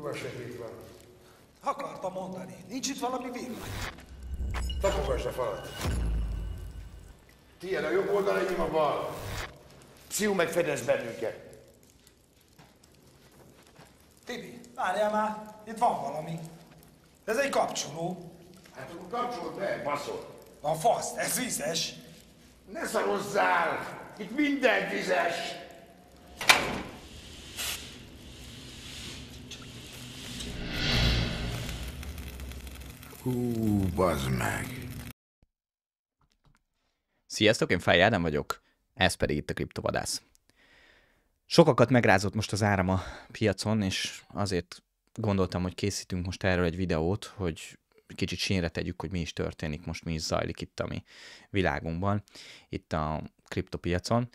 Kurva segít van. Akartam mondani, nincs itt valami villany. Tapogasd a falat. Tiéd a jobb oldal, enyém a bal. meg fedez bennünket. Tibi, várjál már, itt van valami. Ez egy kapcsoló. Hát akkor kapcsolt be, baszol. Van fasz, ez vizes. Ne szarozzál! Itt minden vizes! Hú, bazd meg. Sziasztok, én Fáj Ádám vagyok, ez pedig itt a Kriptovadász. Sokakat megrázott most az áram a piacon, és azért gondoltam, hogy készítünk most erről egy videót, hogy kicsit sínre tegyük, hogy mi is történik most, mi is zajlik itt a mi világunkban, itt a kriptopiacon.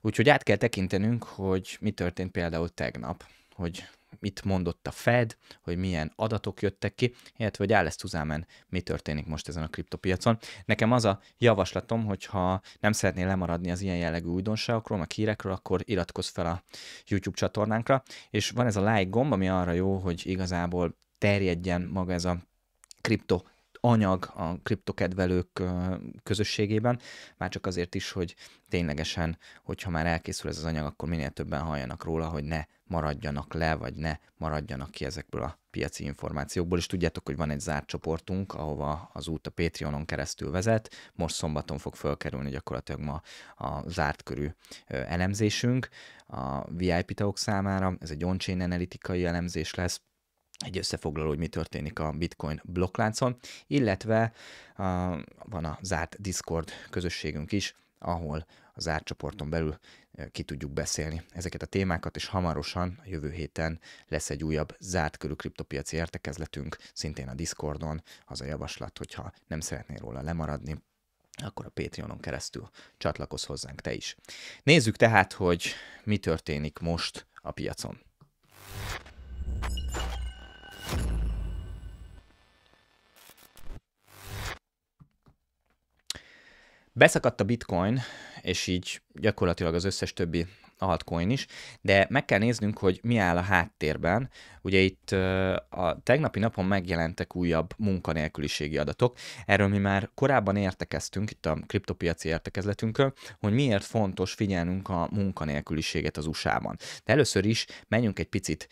Úgyhogy át kell tekintenünk, hogy mi történt például tegnap, hogy mit mondott a Fed, hogy milyen adatok jöttek ki, illetve hogy Alice Tuzámen mi történik most ezen a kriptopiacon. Nekem az a javaslatom, hogy ha nem szeretnél lemaradni az ilyen jellegű újdonságokról, meg hírekről, akkor iratkozz fel a YouTube csatornánkra, és van ez a like gomb, ami arra jó, hogy igazából terjedjen maga ez a kripto anyag a kriptokedvelők közösségében, már csak azért is, hogy ténylegesen, hogyha már elkészül ez az anyag, akkor minél többen halljanak róla, hogy ne maradjanak le, vagy ne maradjanak ki ezekből a piaci információkból, és tudjátok, hogy van egy zárt csoportunk, ahova az út a Patreonon keresztül vezet, most szombaton fog felkerülni gyakorlatilag ma a zárt körű elemzésünk a VIP tagok számára, ez egy on-chain analitikai elemzés lesz, egy összefoglaló, hogy mi történik a Bitcoin blokkláncon, illetve uh, van a zárt Discord közösségünk is, ahol a zárt csoporton belül ki tudjuk beszélni ezeket a témákat, és hamarosan a jövő héten lesz egy újabb zárt körű kriptopiaci értekezletünk, szintén a Discordon. Az a javaslat, hogyha nem szeretnél róla lemaradni, akkor a Patreonon keresztül csatlakozz hozzánk te is. Nézzük tehát, hogy mi történik most a piacon. Beszakadt a bitcoin, és így gyakorlatilag az összes többi altcoin is, de meg kell néznünk, hogy mi áll a háttérben. Ugye itt a tegnapi napon megjelentek újabb munkanélküliségi adatok. Erről mi már korábban értekeztünk, itt a kriptopiaci értekezletünkön, hogy miért fontos figyelnünk a munkanélküliséget az USA-ban. De először is menjünk egy picit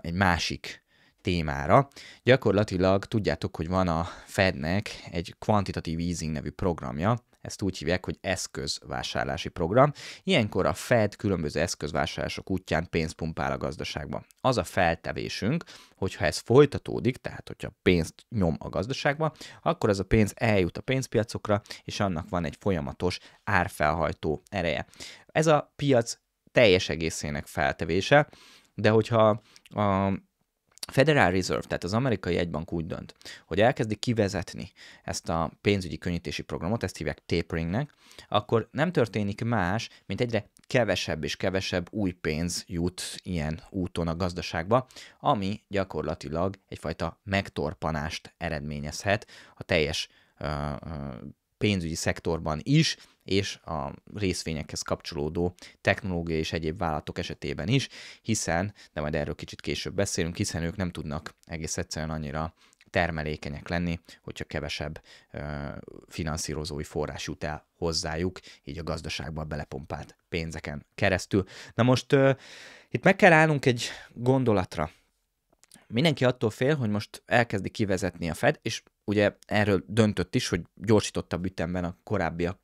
egy másik témára. Gyakorlatilag tudjátok, hogy van a Fednek egy kvantitatív easing nevű programja, ezt úgy hívják, hogy eszközvásárlási program. Ilyenkor a Fed különböző eszközvásárlások útján pénzt pumpál a gazdaságba. Az a feltevésünk, hogyha ez folytatódik, tehát hogyha pénzt nyom a gazdaságba, akkor ez a pénz eljut a pénzpiacokra, és annak van egy folyamatos árfelhajtó ereje. Ez a piac teljes egészének feltevése, de hogyha a Federal Reserve, tehát az amerikai egybank úgy dönt, hogy elkezdi kivezetni ezt a pénzügyi könnyítési programot, ezt hívják taperingnek, akkor nem történik más, mint egyre kevesebb és kevesebb új pénz jut ilyen úton a gazdaságba, ami gyakorlatilag egyfajta megtorpanást eredményezhet a teljes pénzügyi szektorban is, és a részvényekhez kapcsolódó technológia és egyéb vállalatok esetében is, hiszen, de majd erről kicsit később beszélünk, hiszen ők nem tudnak egész egyszerűen annyira termelékenyek lenni, hogyha kevesebb ö, finanszírozói forrás jut el hozzájuk, így a gazdaságba belepompált pénzeken keresztül. Na most ö, itt meg kell állnunk egy gondolatra. Mindenki attól fél, hogy most elkezdi kivezetni a Fed, és ugye erről döntött is, hogy gyorsítottabb ütemben a korábbiak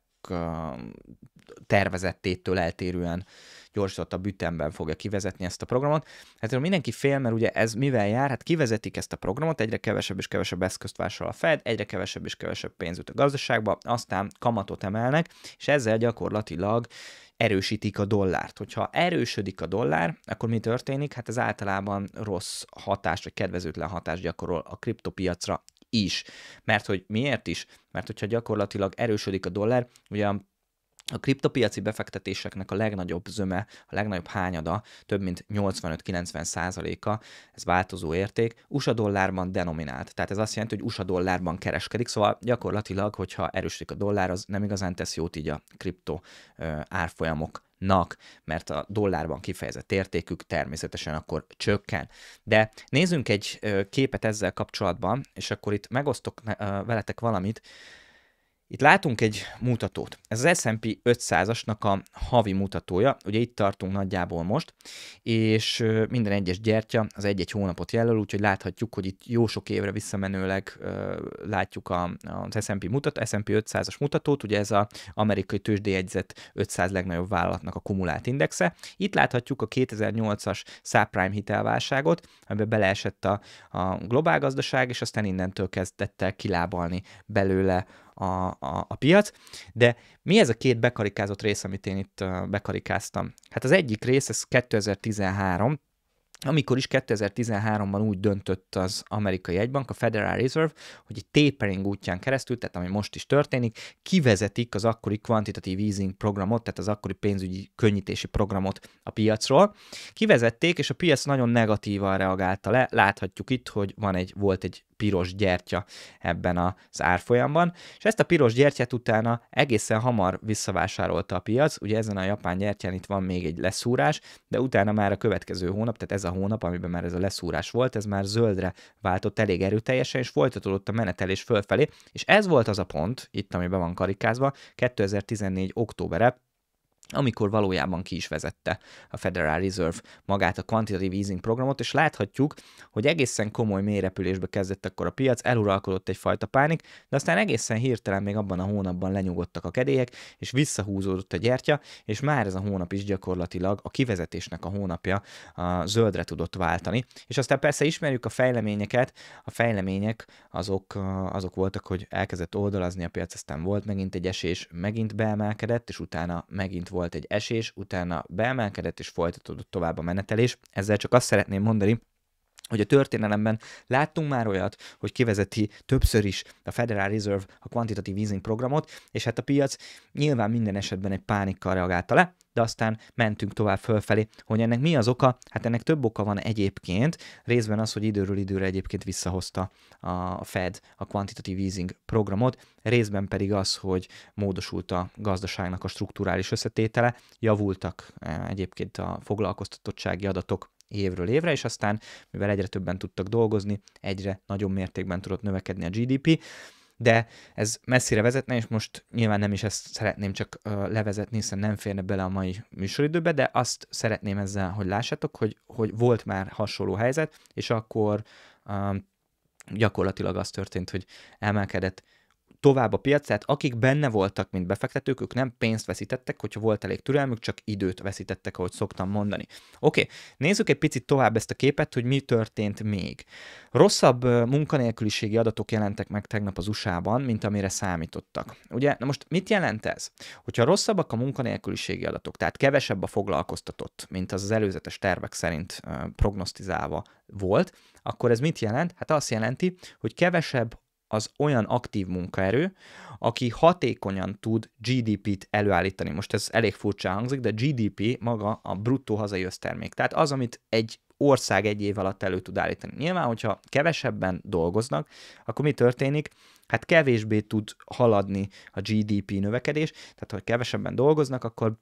tervezettétől eltérően gyorsítottabb ütemben fogja kivezetni ezt a programot. Hát mindenki fél, mert ugye ez mivel jár? Hát kivezetik ezt a programot, egyre kevesebb és kevesebb eszközt vásárol a Fed, egyre kevesebb és kevesebb pénz jut a gazdaságba, aztán kamatot emelnek, és ezzel gyakorlatilag erősítik a dollárt. Hogyha erősödik a dollár, akkor mi történik? Hát ez általában rossz hatást, vagy kedvezőtlen hatást gyakorol a kriptopiacra is. Mert hogy miért is? Mert hogyha gyakorlatilag erősödik a dollár, ugye a kriptopiaci befektetéseknek a legnagyobb zöme, a legnagyobb hányada, több mint 85-90 százaléka, ez változó érték, USA dollárban denominált. Tehát ez azt jelenti, hogy USA dollárban kereskedik, szóval gyakorlatilag, hogyha erősödik a dollár, az nem igazán tesz jót így a kripto árfolyamok nak, mert a dollárban kifejezett értékük természetesen akkor csökken. De nézzünk egy képet ezzel kapcsolatban, és akkor itt megosztok veletek valamit, itt látunk egy mutatót. Ez az S&P 500-asnak a havi mutatója, ugye itt tartunk nagyjából most, és minden egyes gyertya az egy-egy hónapot jelöl, úgyhogy láthatjuk, hogy itt jó sok évre visszamenőleg látjuk az S&P, mutató, S&P 500-as mutatót, ugye ez az amerikai tőzsdéjegyzett 500 legnagyobb vállalatnak a kumulált indexe. Itt láthatjuk a 2008-as subprime hitelválságot, amiben beleesett a, a globál gazdaság, és aztán innentől kezdett el kilábalni belőle a, a, a piac. De mi ez a két bekarikázott rész, amit én itt bekarikáztam? Hát az egyik rész, ez 2013, amikor is 2013-ban úgy döntött az amerikai egybank, a Federal Reserve, hogy egy tapering útján keresztül, tehát ami most is történik, kivezetik az akkori quantitative easing programot, tehát az akkori pénzügyi könnyítési programot a piacról. Kivezették, és a piac nagyon negatívan reagálta le. Láthatjuk itt, hogy van egy, volt egy piros gyertya ebben az árfolyamban, és ezt a piros gyertyát utána egészen hamar visszavásárolta a piac, ugye ezen a japán gyertyán itt van még egy leszúrás, de utána már a következő hónap, tehát ez a hónap, amiben már ez a leszúrás volt, ez már zöldre váltott elég erőteljesen, és folytatódott a menetelés fölfelé, és ez volt az a pont, itt amiben van karikázva, 2014. októberre, amikor valójában ki is vezette a Federal Reserve magát a quantitative easing programot, és láthatjuk, hogy egészen komoly mélyrepülésbe kezdett akkor a piac, eluralkodott egyfajta pánik, de aztán egészen hirtelen még abban a hónapban lenyugodtak a kedélyek, és visszahúzódott a gyertya, és már ez a hónap is gyakorlatilag a kivezetésnek a hónapja a zöldre tudott váltani. És aztán persze ismerjük a fejleményeket, a fejlemények azok, azok voltak, hogy elkezdett oldalazni a piac, aztán volt megint egy esés, megint beemelkedett, és utána megint volt egy esés, utána beemelkedett és folytatódott tovább a menetelés. Ezzel csak azt szeretném mondani, hogy a történelemben láttunk már olyat, hogy kivezeti többször is a Federal Reserve a quantitative easing programot, és hát a piac nyilván minden esetben egy pánikkal reagálta le, de aztán mentünk tovább fölfelé, hogy ennek mi az oka? Hát ennek több oka van egyébként, részben az, hogy időről időre egyébként visszahozta a Fed a quantitative easing programot, részben pedig az, hogy módosult a gazdaságnak a strukturális összetétele, javultak eh, egyébként a foglalkoztatottsági adatok, évről évre, és aztán, mivel egyre többen tudtak dolgozni, egyre nagyobb mértékben tudott növekedni a GDP, de ez messzire vezetne, és most nyilván nem is ezt szeretném csak levezetni, hiszen nem férne bele a mai műsoridőbe, de azt szeretném ezzel, hogy lássátok, hogy, hogy volt már hasonló helyzet, és akkor um, gyakorlatilag az történt, hogy emelkedett tovább a tehát akik benne voltak, mint befektetők, ők nem pénzt veszítettek, hogyha volt elég türelmük, csak időt veszítettek, ahogy szoktam mondani. Oké, okay. nézzük egy picit tovább ezt a képet, hogy mi történt még. Rosszabb munkanélküliségi adatok jelentek meg tegnap az USA-ban, mint amire számítottak. Ugye, na most mit jelent ez? Hogyha rosszabbak a munkanélküliségi adatok, tehát kevesebb a foglalkoztatott, mint az az előzetes tervek szerint prognosztizálva volt, akkor ez mit jelent? Hát azt jelenti, hogy kevesebb az olyan aktív munkaerő, aki hatékonyan tud GDP-t előállítani. Most ez elég furcsa hangzik, de GDP maga a bruttó hazai össztermék. Tehát az, amit egy ország egy év alatt elő tud állítani. Nyilván, hogyha kevesebben dolgoznak, akkor mi történik? Hát kevésbé tud haladni a GDP növekedés, tehát ha kevesebben dolgoznak, akkor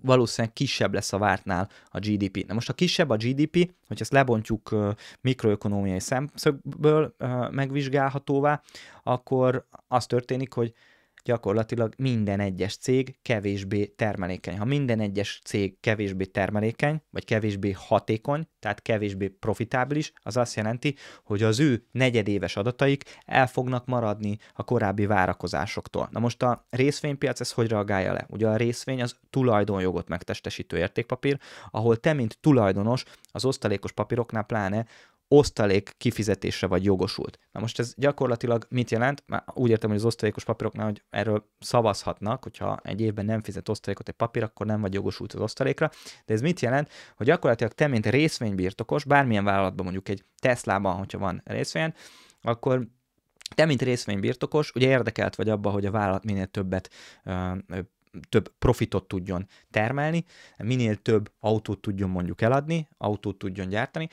valószínűleg kisebb lesz a vártnál a GDP. Na most a kisebb a GDP, hogyha ezt lebontjuk mikroökonomiai szemszögből megvizsgálhatóvá, akkor az történik, hogy gyakorlatilag minden egyes cég kevésbé termelékeny. Ha minden egyes cég kevésbé termelékeny, vagy kevésbé hatékony, tehát kevésbé profitábilis, az azt jelenti, hogy az ő negyedéves adataik el fognak maradni a korábbi várakozásoktól. Na most a részvénypiac ez hogy reagálja le? Ugye a részvény az tulajdonjogot megtestesítő értékpapír, ahol te, mint tulajdonos, az osztalékos papíroknál pláne osztalék kifizetésre vagy jogosult. Na most ez gyakorlatilag mit jelent? Már úgy értem, hogy az osztalékos papíroknál, hogy erről szavazhatnak, hogyha egy évben nem fizet osztalékot egy papír, akkor nem vagy jogosult az osztalékra. De ez mit jelent? Hogy gyakorlatilag te, mint részvénybirtokos, bármilyen vállalatban, mondjuk egy Tesla-ban, hogyha van részvény, akkor te, mint részvénybirtokos, ugye érdekelt vagy abba, hogy a vállalat minél többet több profitot tudjon termelni, minél több autót tudjon mondjuk eladni, autót tudjon gyártani,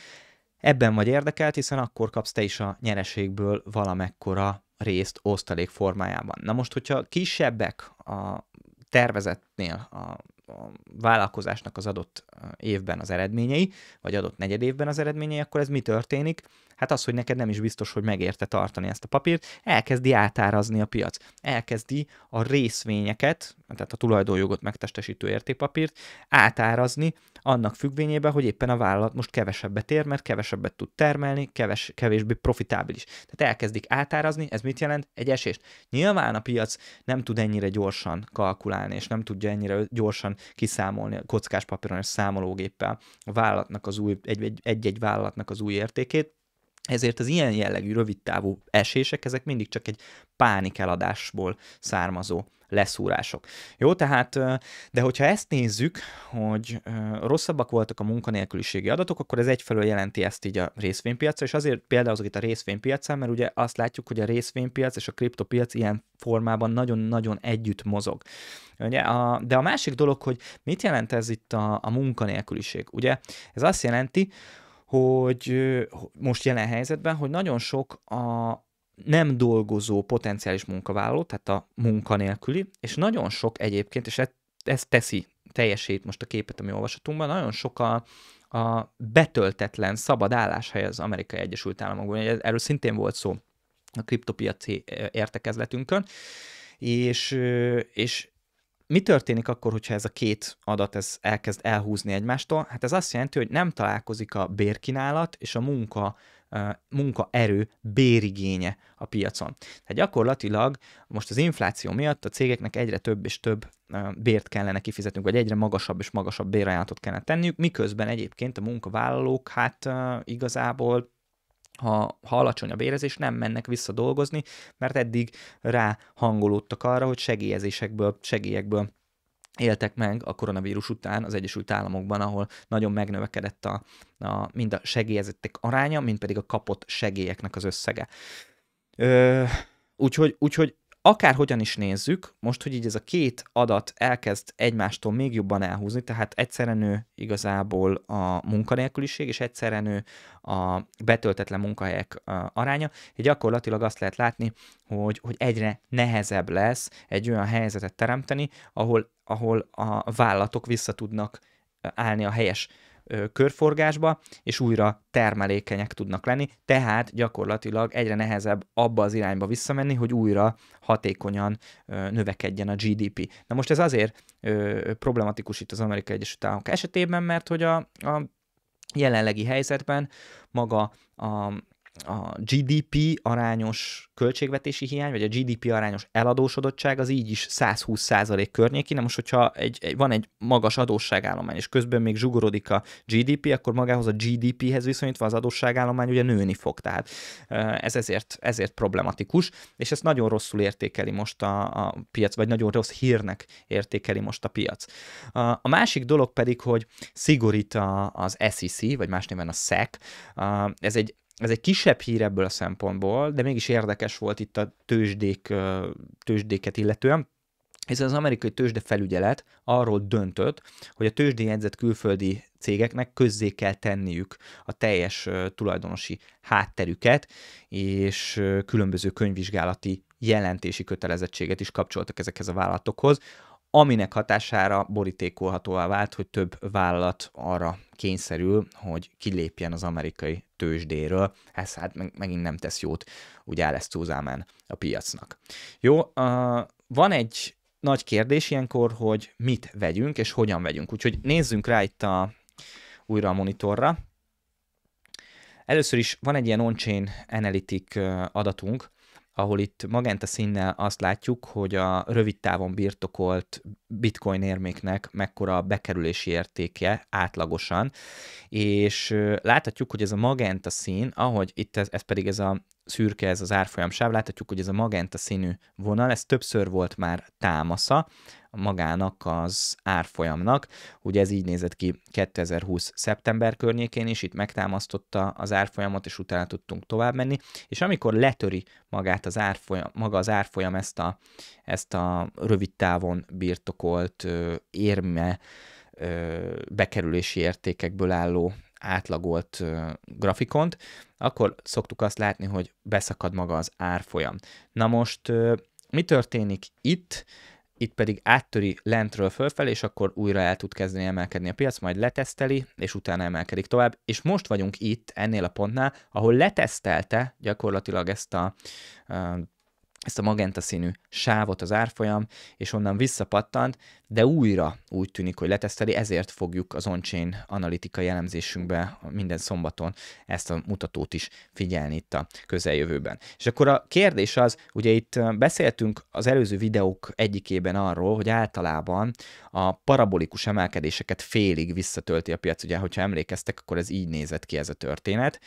Ebben vagy érdekelt, hiszen akkor kapsz te is a nyereségből valamekkora részt osztalék formájában. Na most, hogyha kisebbek a tervezetnél a a vállalkozásnak az adott évben az eredményei, vagy adott negyed évben az eredményei, akkor ez mi történik? Hát az, hogy neked nem is biztos, hogy megérte tartani ezt a papírt, elkezdi átárazni a piac. Elkezdi a részvényeket, tehát a tulajdonjogot megtestesítő értékpapírt átárazni annak függvényében, hogy éppen a vállalat most kevesebbet ér, mert kevesebbet tud termelni, keves, kevésbé profitábilis. Tehát elkezdik átárazni, ez mit jelent? Egy esést. Nyilván a piac nem tud ennyire gyorsan kalkulálni, és nem tudja ennyire gyorsan kiszámolni a kockáspapíron papíron és számológéppel a vállalatnak az új, egy-egy vállalatnak az új értékét, ezért az ilyen jellegű rövidtávú esések, ezek mindig csak egy pánik eladásból származó leszúrások. Jó, tehát, de hogyha ezt nézzük, hogy rosszabbak voltak a munkanélküliségi adatok, akkor ez egyfelől jelenti ezt így a részvénypiacra, és azért például az itt a részvénypiacán, mert ugye azt látjuk, hogy a részvénypiac és a kriptopiac ilyen formában nagyon-nagyon együtt mozog. Ugye? A, de a másik dolog, hogy mit jelent ez itt a, a munkanélküliség? Ugye ez azt jelenti, hogy most jelen helyzetben, hogy nagyon sok a, nem dolgozó potenciális munkavállaló, tehát a munkanélküli, és nagyon sok egyébként, és ez teszi teljesít most a képet, ami olvasatunkban, nagyon sok a, a betöltetlen szabad álláshely az Amerikai Egyesült Államokban. Erről szintén volt szó a kriptopiaci értekezletünkön, és, és mi történik akkor, hogyha ez a két adat ez elkezd elhúzni egymástól? Hát ez azt jelenti, hogy nem találkozik a bérkínálat és a munka munkaerő bérigénye a piacon. Tehát gyakorlatilag most az infláció miatt a cégeknek egyre több és több bért kellene kifizetnünk, vagy egyre magasabb és magasabb bérajánlatot kellene tenniük, miközben egyébként a munkavállalók hát igazából ha, ha alacsony a bérezés, nem mennek vissza dolgozni, mert eddig ráhangolódtak arra, hogy segélyezésekből, segélyekből éltek meg a koronavírus után az Egyesült Államokban, ahol nagyon megnövekedett a, a, mind a segélyezettek aránya, mind pedig a kapott segélyeknek az összege. Ö, úgyhogy, úgyhogy akárhogyan is nézzük, most, hogy így ez a két adat elkezd egymástól még jobban elhúzni, tehát egyszerre nő igazából a munkanélküliség, és egyszerre nő a betöltetlen munkahelyek aránya, és gyakorlatilag azt lehet látni, hogy, hogy egyre nehezebb lesz egy olyan helyzetet teremteni, ahol, ahol a vállalatok vissza tudnak állni a helyes körforgásba, és újra termelékenyek tudnak lenni, tehát gyakorlatilag egyre nehezebb abba az irányba visszamenni, hogy újra hatékonyan növekedjen a GDP. Na most ez azért problematikus itt az Amerikai Egyesült Államok esetében, mert hogy a, a jelenlegi helyzetben maga a, a GDP arányos költségvetési hiány, vagy a GDP arányos eladósodottság az így is 120% környéki, na most, hogyha egy, egy, van egy magas adósságállomány, és közben még zsugorodik a GDP, akkor magához a GDP-hez viszonyítva az adósságállomány ugye nőni fog, tehát ez ezért, ezért problematikus, és ezt nagyon rosszul értékeli most a, a piac, vagy nagyon rossz hírnek értékeli most a piac. A, a másik dolog pedig, hogy szigorít a, az SEC, vagy más néven a SEC, ez egy ez egy kisebb hír ebből a szempontból, de mégis érdekes volt itt a tőzsdék, tőzsdéket illetően, hiszen az amerikai tőzsde felügyelet arról döntött, hogy a tőzsdéjegyzett külföldi cégeknek közzé kell tenniük a teljes tulajdonosi hátterüket, és különböző könyvvizsgálati jelentési kötelezettséget is kapcsoltak ezekhez a vállalatokhoz, aminek hatására borítékolhatóvá vált, hogy több vállalat arra kényszerül, hogy kilépjen az amerikai tőzsdéről. Ez hát meg, megint nem tesz jót, ugye áll ezt túlzámán a piacnak. Jó, uh, van egy nagy kérdés ilyenkor, hogy mit vegyünk és hogyan vegyünk. Úgyhogy nézzünk rá itt a, újra a monitorra. Először is van egy ilyen on-chain analytic adatunk, ahol itt magenta színnel azt látjuk, hogy a rövid távon birtokolt bitcoin érméknek mekkora a bekerülési értéke átlagosan, és láthatjuk, hogy ez a magenta szín, ahogy itt ez, ez pedig ez a szürke, ez az árfolyamsáv, láthatjuk, hogy ez a magenta színű vonal, ez többször volt már támasza, magának az árfolyamnak. Ugye ez így nézett ki 2020. szeptember környékén is, itt megtámasztotta az árfolyamot, és utána tudtunk tovább menni, és amikor letöri magát az árfolyam, maga az árfolyam ezt a, ezt a rövid távon birtokolt érme bekerülési értékekből álló átlagolt grafikont, akkor szoktuk azt látni, hogy beszakad maga az árfolyam. Na most mi történik itt? itt pedig áttöri lentről fölfelé, és akkor újra el tud kezdeni emelkedni a piac, majd leteszteli, és utána emelkedik tovább. És most vagyunk itt, ennél a pontnál, ahol letesztelte gyakorlatilag ezt a ezt a magenta színű sávot az árfolyam, és onnan visszapattant, de újra úgy tűnik, hogy leteszteli, ezért fogjuk az on-chain analitikai elemzésünkbe minden szombaton ezt a mutatót is figyelni itt a közeljövőben. És akkor a kérdés az, ugye itt beszéltünk az előző videók egyikében arról, hogy általában a parabolikus emelkedéseket félig visszatölti a piac, ugye, hogyha emlékeztek, akkor ez így nézett ki ez a történet.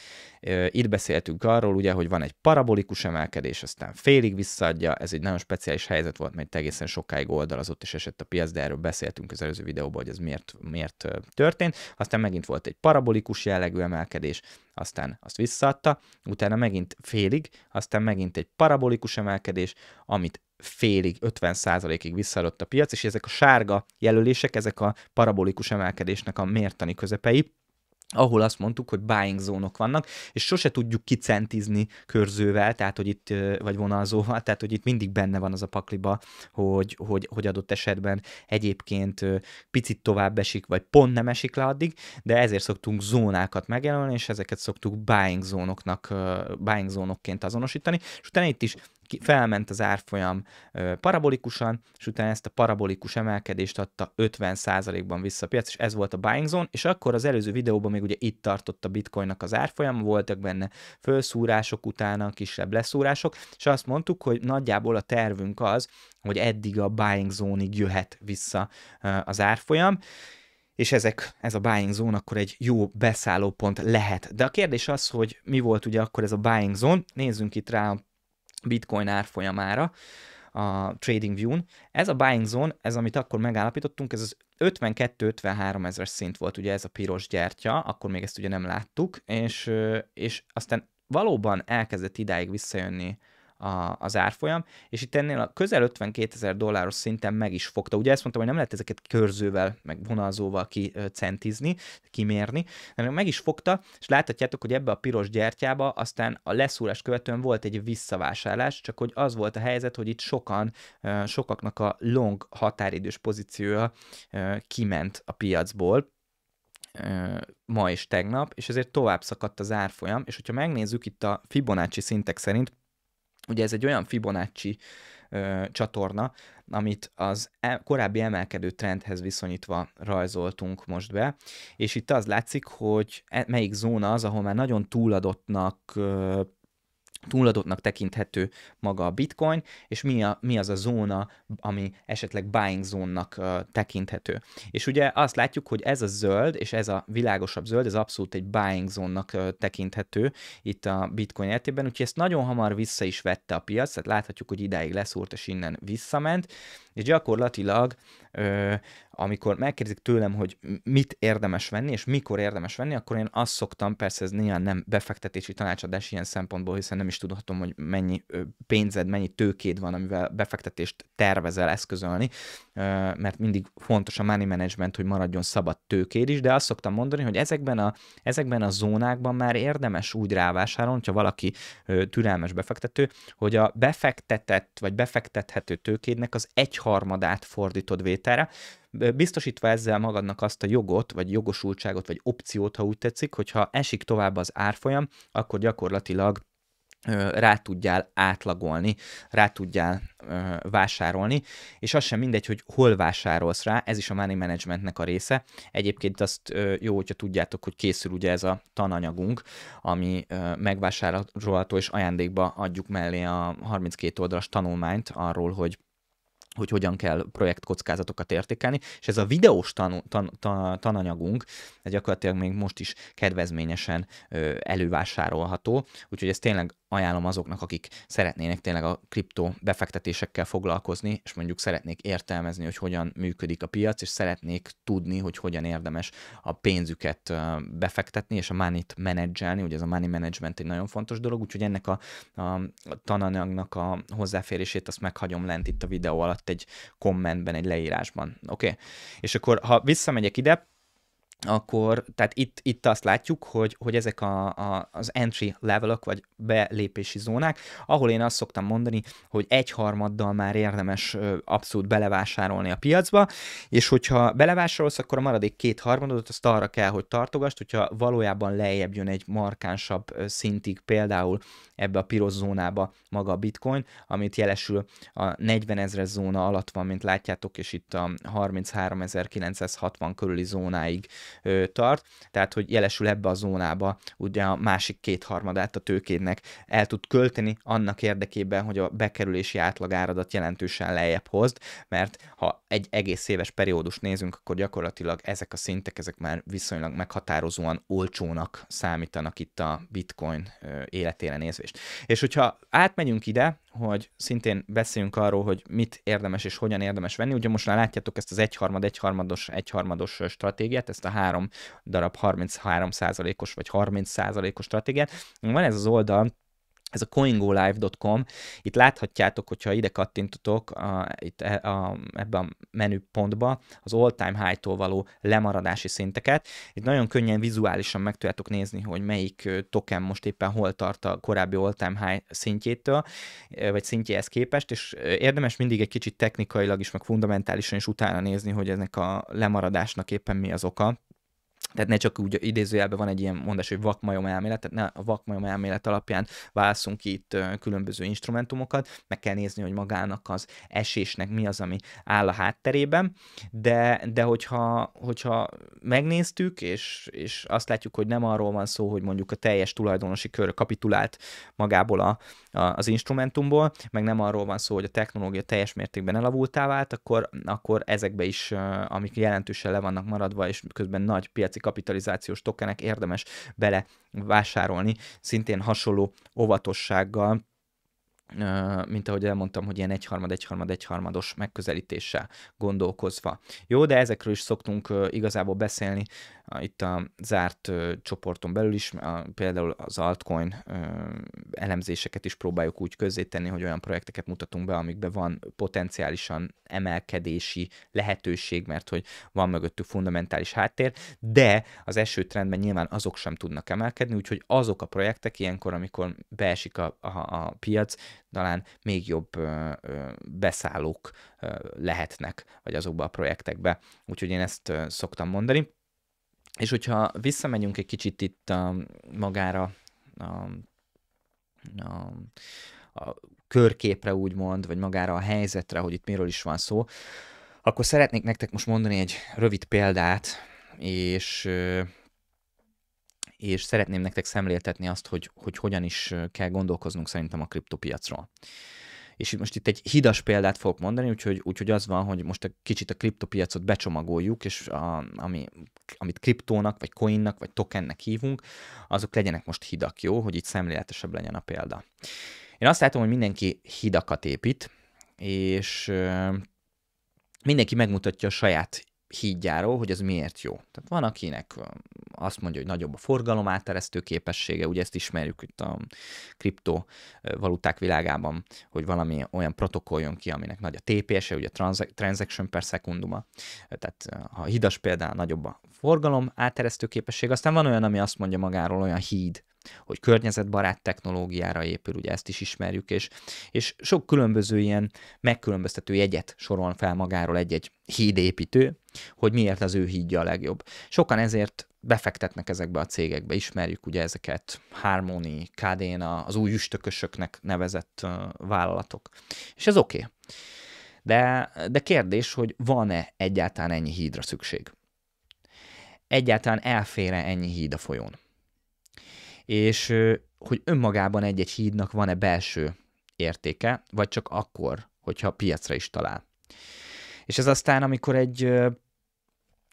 Itt beszéltünk arról, ugye, hogy van egy parabolikus emelkedés, aztán félig visszaadja, ez egy nagyon speciális helyzet volt, mert egészen sokáig oldalazott és esett a piac, lesz, de erről beszéltünk az előző videóban, hogy ez miért, miért történt. Aztán megint volt egy parabolikus jellegű emelkedés, aztán azt visszaadta, utána megint félig, aztán megint egy parabolikus emelkedés, amit félig, 50%-ig visszaadott a piac, és ezek a sárga jelölések, ezek a parabolikus emelkedésnek a mértani közepei, ahol azt mondtuk, hogy buying zónok vannak, és sose tudjuk kicentizni körzővel, tehát hogy itt, vagy vonalzóval, tehát hogy itt mindig benne van az a pakliba, hogy, hogy, hogy adott esetben egyébként picit tovább esik, vagy pont nem esik le addig, de ezért szoktunk zónákat megjelölni, és ezeket szoktuk buying zónoknak, buying zónokként azonosítani, és utána itt is felment az árfolyam parabolikusan, és utána ezt a parabolikus emelkedést adta 50%-ban vissza a piac, és ez volt a buying zone, és akkor az előző videóban még ugye itt tartott a bitcoinnak az árfolyam, voltak benne felszúrások, utána kisebb leszúrások, és azt mondtuk, hogy nagyjából a tervünk az, hogy eddig a buying zónig jöhet vissza az árfolyam, és ezek, ez a buying zone akkor egy jó beszállópont lehet. De a kérdés az, hogy mi volt ugye akkor ez a buying zone, nézzünk itt rá a bitcoin árfolyamára a view n Ez a buying zone, ez amit akkor megállapítottunk, ez az 52-53 ezeres szint volt ugye ez a piros gyertya, akkor még ezt ugye nem láttuk, és, és aztán valóban elkezdett idáig visszajönni a, az árfolyam, és itt ennél a közel 52 ezer dolláros szinten meg is fogta. Ugye ezt mondtam, hogy nem lehet ezeket körzővel, meg vonalzóval kicentizni, kimérni, de meg is fogta, és láthatjátok, hogy ebbe a piros gyertyába aztán a leszúrás követően volt egy visszavásárlás, csak hogy az volt a helyzet, hogy itt sokan, sokaknak a long határidős pozíciója kiment a piacból, ma és tegnap, és ezért tovább szakadt az árfolyam, és hogyha megnézzük itt a Fibonacci szintek szerint, Ugye ez egy olyan Fibonacci ö, csatorna, amit az el, korábbi emelkedő trendhez viszonyítva rajzoltunk most be, és itt az látszik, hogy e, melyik zóna az, ahol már nagyon túladottnak ö, túladottnak tekinthető maga a bitcoin, és mi, a, mi az a zóna, ami esetleg buying zónnak uh, tekinthető. És ugye azt látjuk, hogy ez a zöld, és ez a világosabb zöld, ez abszolút egy buying zónnak uh, tekinthető itt a bitcoin értében, úgyhogy ezt nagyon hamar vissza is vette a piac, tehát láthatjuk, hogy idáig leszúrt, és innen visszament, és gyakorlatilag ö, amikor megkérdezik tőlem, hogy mit érdemes venni, és mikor érdemes venni, akkor én azt szoktam, persze ez nyilván nem befektetési tanácsadás ilyen szempontból, hiszen nem is tudhatom, hogy mennyi pénzed, mennyi tőkéd van, amivel befektetést tervezel eszközölni, mert mindig fontos a money management, hogy maradjon szabad tőkéd is, de azt szoktam mondani, hogy ezekben a, ezekben a zónákban már érdemes úgy rávásárolni, hogyha valaki türelmes befektető, hogy a befektetett vagy befektethető tőkédnek az egyharmadát fordítod vételre, biztosítva ezzel magadnak azt a jogot, vagy jogosultságot, vagy opciót, ha úgy tetszik, hogyha esik tovább az árfolyam, akkor gyakorlatilag rá tudjál átlagolni, rá tudjál ö, vásárolni, és az sem mindegy, hogy hol vásárolsz rá, ez is a money managementnek a része. Egyébként azt ö, jó, hogyha tudjátok, hogy készül ugye ez a tananyagunk, ami ö, megvásárolható, és ajándékba adjuk mellé a 32 oldalas tanulmányt arról, hogy hogy hogyan kell projektkockázatokat értékelni, és ez a videós tan, tan, tan, tananyagunk, ez gyakorlatilag még most is kedvezményesen ö, elővásárolható, úgyhogy ez tényleg ajánlom azoknak, akik szeretnének tényleg a kriptó befektetésekkel foglalkozni, és mondjuk szeretnék értelmezni, hogy hogyan működik a piac, és szeretnék tudni, hogy hogyan érdemes a pénzüket befektetni, és a money-t menedzselni, ugye ez a money management egy nagyon fontos dolog, úgyhogy ennek a, a tananyagnak a hozzáférését azt meghagyom lent itt a videó alatt egy kommentben, egy leírásban. Oké? Okay? És akkor, ha visszamegyek ide, akkor, tehát itt, itt azt látjuk, hogy, hogy ezek a, a, az entry levelök, vagy belépési zónák, ahol én azt szoktam mondani, hogy egyharmaddal már érdemes abszolút belevásárolni a piacba, és hogyha belevásárolsz, akkor a maradék kétharmadot azt arra kell, hogy tartogast, hogyha valójában lejjebb jön egy markánsabb szintig, például ebbe a piros zónába maga a bitcoin, amit jelesül a 40 ezres zóna alatt van, mint látjátok, és itt a 33.960 körüli zónáig tart, tehát hogy jelesül ebbe a zónába ugye a másik kétharmadát a tőkének el tud költeni annak érdekében, hogy a bekerülési átlagáradat jelentősen lejjebb hozd, mert ha egy egész éves periódus nézünk, akkor gyakorlatilag ezek a szintek, ezek már viszonylag meghatározóan olcsónak számítanak itt a bitcoin életére nézvést. És hogyha átmegyünk ide, hogy szintén beszéljünk arról, hogy mit érdemes és hogyan érdemes venni. Ugye most már látjátok ezt az egyharmad, egyharmados, egyharmados stratégiát, ezt a három darab 33%-os vagy 30%-os stratégiát. Van ez az oldal, ez a coingolive.com, itt láthatjátok, hogyha ide kattintotok a, itt a, e, a, ebbe a menüpontba az all-time high-tól való lemaradási szinteket. Itt nagyon könnyen vizuálisan meg tudjátok nézni, hogy melyik token most éppen hol tart a korábbi all-time high szintjétől, vagy szintjéhez képest, és érdemes mindig egy kicsit technikailag is, meg fundamentálisan is utána nézni, hogy ennek a lemaradásnak éppen mi az oka tehát ne csak úgy idézőjelben van egy ilyen mondás, hogy vakmajom elmélet, tehát ne a vakmajom elmélet alapján válszunk itt különböző instrumentumokat, meg kell nézni, hogy magának az esésnek mi az, ami áll a hátterében, de, de hogyha, hogyha megnéztük, és, és azt látjuk, hogy nem arról van szó, hogy mondjuk a teljes tulajdonosi kör kapitulált magából a, a, az instrumentumból, meg nem arról van szó, hogy a technológia teljes mértékben elavultá vált, akkor, akkor ezekbe is, amik jelentősen le vannak maradva, és közben nagy piac piaci kapitalizációs tokenek érdemes bele vásárolni, szintén hasonló óvatossággal, mint ahogy elmondtam, hogy ilyen egyharmad, egyharmad, egyharmados megközelítéssel gondolkozva. Jó, de ezekről is szoktunk igazából beszélni itt a zárt csoporton belül is, a, például az altcoin elemzéseket is próbáljuk úgy közzétenni, hogy olyan projekteket mutatunk be, amikben van potenciálisan emelkedési lehetőség, mert hogy van mögöttük fundamentális háttér, de az esőtrendben nyilván azok sem tudnak emelkedni, úgyhogy azok a projektek ilyenkor, amikor beesik a, a, a piac, talán még jobb ö, ö, beszállók ö, lehetnek, vagy azokba a projektekbe. Úgyhogy én ezt ö, szoktam mondani. És hogyha visszamegyünk egy kicsit itt a, um, magára a, um, a, um, a körképre úgymond, vagy magára a helyzetre, hogy itt miről is van szó, akkor szeretnék nektek most mondani egy rövid példát, és és szeretném nektek szemléltetni azt, hogy, hogy hogyan is kell gondolkoznunk szerintem a kriptopiacról és most itt egy hidas példát fogok mondani, úgyhogy, úgyhogy az van, hogy most egy kicsit a kriptopiacot becsomagoljuk, és a, ami, amit kriptónak, vagy coinnak, vagy tokennek hívunk, azok legyenek most hidak, jó, hogy itt szemléletesebb legyen a példa. Én azt látom, hogy mindenki hidakat épít, és mindenki megmutatja a saját hídjáró, hogy ez miért jó. Tehát van, akinek azt mondja, hogy nagyobb a forgalom áteresztő képessége, ugye ezt ismerjük itt a kriptovaluták világában, hogy valami olyan protokoll jön ki, aminek nagy a TPS-e, ugye transaction per szekunduma, tehát ha hidas például nagyobb a forgalom áteresztő képesség, aztán van olyan, ami azt mondja magáról, olyan híd, hogy környezetbarát technológiára épül, ugye ezt is ismerjük, és, és sok különböző ilyen megkülönböztető jegyet sorol fel magáról egy-egy hídépítő, hogy miért az ő hídja a legjobb. Sokan ezért befektetnek ezekbe a cégekbe, ismerjük ugye ezeket, Harmony, Kadena, az új üstökösöknek nevezett vállalatok. És ez oké. Okay. De, de kérdés, hogy van-e egyáltalán ennyi hídra szükség? Egyáltalán elfére ennyi híd a folyón? és hogy önmagában egy-egy hídnak van-e belső értéke, vagy csak akkor, hogyha piacra is talál. És ez aztán, amikor egy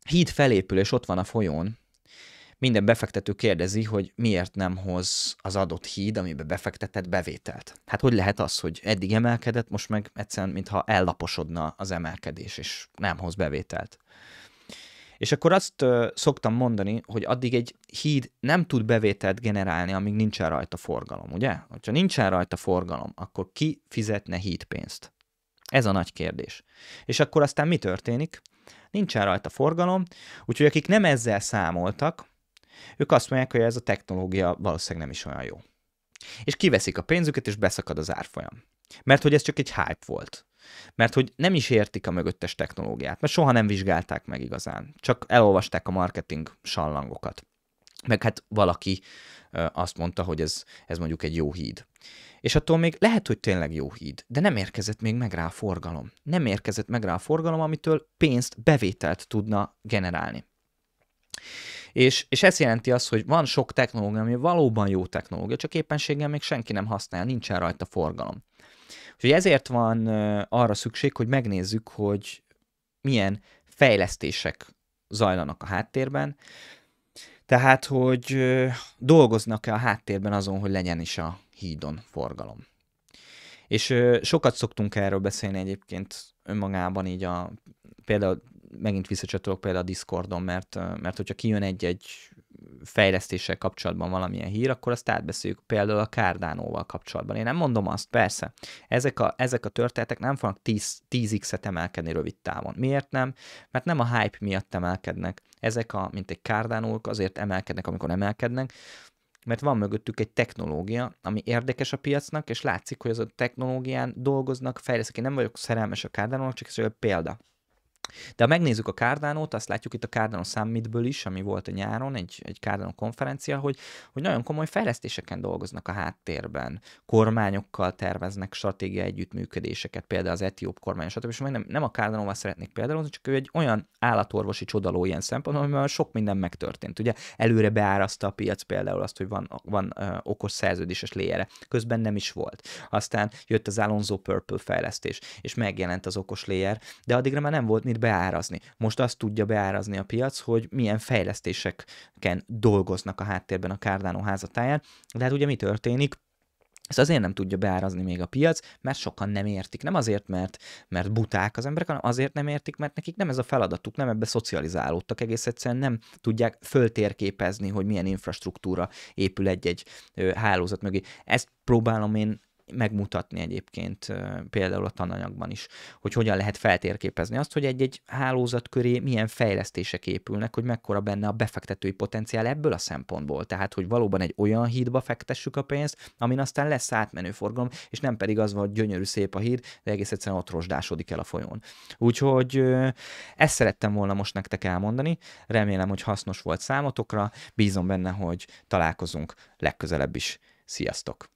híd felépül, és ott van a folyón, minden befektető kérdezi, hogy miért nem hoz az adott híd, amiben befektetett bevételt. Hát hogy lehet az, hogy eddig emelkedett, most meg egyszerűen, mintha ellaposodna az emelkedés, és nem hoz bevételt. És akkor azt szoktam mondani, hogy addig egy híd nem tud bevételt generálni, amíg nincsen rajta forgalom, ugye? Ha nincsen rajta forgalom, akkor ki fizetne hídpénzt? Ez a nagy kérdés. És akkor aztán mi történik? Nincsen rajta forgalom, úgyhogy akik nem ezzel számoltak, ők azt mondják, hogy ez a technológia valószínűleg nem is olyan jó. És kiveszik a pénzüket, és beszakad az árfolyam. Mert hogy ez csak egy hype volt mert hogy nem is értik a mögöttes technológiát, mert soha nem vizsgálták meg igazán, csak elolvasták a marketing sallangokat. Meg hát valaki azt mondta, hogy ez, ez mondjuk egy jó híd. És attól még lehet, hogy tényleg jó híd, de nem érkezett még meg rá a forgalom. Nem érkezett meg rá a forgalom, amitől pénzt, bevételt tudna generálni. És, és ez jelenti azt, hogy van sok technológia, ami valóban jó technológia, csak éppenséggel még senki nem használja, nincsen rajta forgalom. Úgyhogy ezért van arra szükség, hogy megnézzük, hogy milyen fejlesztések zajlanak a háttérben, tehát, hogy dolgoznak-e a háttérben azon, hogy legyen is a hídon forgalom. És sokat szoktunk erről beszélni egyébként önmagában így a például megint visszacsatolok például a Discordon, mert, mert hogyha kijön egy-egy fejlesztéssel kapcsolatban valamilyen hír, akkor azt átbeszéljük például a Cardano-val kapcsolatban. Én nem mondom azt, persze, ezek a, ezek a történetek nem fognak 10, 10x-et emelkedni rövid távon. Miért nem? Mert nem a hype miatt emelkednek. Ezek a, mint egy cardano azért emelkednek, amikor emelkednek, mert van mögöttük egy technológia, ami érdekes a piacnak, és látszik, hogy az a technológián dolgoznak, fejlesztik. Én nem vagyok szerelmes a cardano csak ez egy példa de ha megnézzük a Cardano-t, azt látjuk itt a Cardano Summitből is, ami volt a nyáron, egy, egy Cardano konferencia, hogy, hogy nagyon komoly fejlesztéseken dolgoznak a háttérben. Kormányokkal terveznek stratégiai együttműködéseket, például az etióp kormány, stb. És nem, nem a cardano szeretnék például, csak ő egy olyan állatorvosi csodaló ilyen szempontból, amivel sok minden megtörtént. Ugye előre beáraszta a piac például azt, hogy van, van uh, okos szerződéses léjere, közben nem is volt. Aztán jött az Alonso Purple fejlesztés, és megjelent az okos léjer, de addigra már nem volt mit beárazni. Most azt tudja beárazni a piac, hogy milyen fejlesztéseken dolgoznak a háttérben a Cardano házatáján, de hát ugye mi történik? Ezt azért nem tudja beárazni még a piac, mert sokan nem értik. Nem azért, mert, mert buták az emberek, hanem azért nem értik, mert nekik nem ez a feladatuk, nem ebbe szocializálódtak. Egész egyszerűen nem tudják föltérképezni, hogy milyen infrastruktúra épül egy-egy hálózat mögé. Ezt próbálom én megmutatni egyébként például a tananyagban is, hogy hogyan lehet feltérképezni azt, hogy egy-egy hálózat köré milyen fejlesztések épülnek, hogy mekkora benne a befektetői potenciál ebből a szempontból. Tehát, hogy valóban egy olyan hídba fektessük a pénzt, amin aztán lesz átmenő forgalom, és nem pedig az van, hogy gyönyörű szép a híd, de egész egyszerűen ott rozsdásodik el a folyón. Úgyhogy ezt szerettem volna most nektek elmondani, remélem, hogy hasznos volt számotokra, bízom benne, hogy találkozunk legközelebb is. Sziasztok!